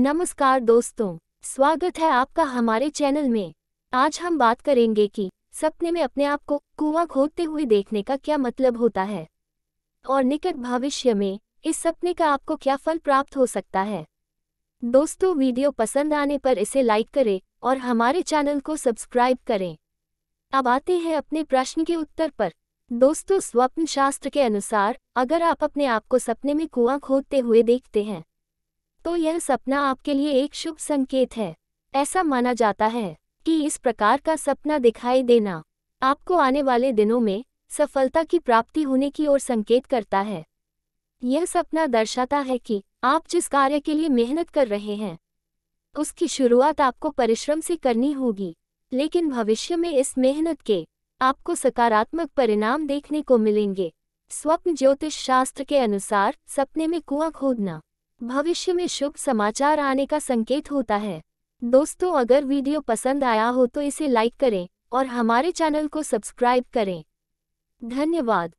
नमस्कार दोस्तों स्वागत है आपका हमारे चैनल में आज हम बात करेंगे कि सपने में अपने आप को कुआं खोदते हुए देखने का क्या मतलब होता है और निकट भविष्य में इस सपने का आपको क्या फल प्राप्त हो सकता है दोस्तों वीडियो पसंद आने पर इसे लाइक करें और हमारे चैनल को सब्सक्राइब करें अब आते हैं अपने प्रश्न के उत्तर पर दोस्तों स्वप्न शास्त्र के अनुसार अगर आप अपने आप को सपने में कुआं खोदते हुए देखते हैं तो यह सपना आपके लिए एक शुभ संकेत है ऐसा माना जाता है कि इस प्रकार का सपना दिखाई देना आपको आने वाले दिनों में सफलता की प्राप्ति होने की ओर संकेत करता है यह सपना दर्शाता है कि आप जिस कार्य के लिए मेहनत कर रहे हैं उसकी शुरुआत आपको परिश्रम से करनी होगी लेकिन भविष्य में इस मेहनत के आपको सकारात्मक परिणाम देखने को मिलेंगे स्वप्न ज्योतिष शास्त्र के अनुसार सपने में कुआं खोदना भविष्य में शुभ समाचार आने का संकेत होता है दोस्तों अगर वीडियो पसंद आया हो तो इसे लाइक करें और हमारे चैनल को सब्सक्राइब करें धन्यवाद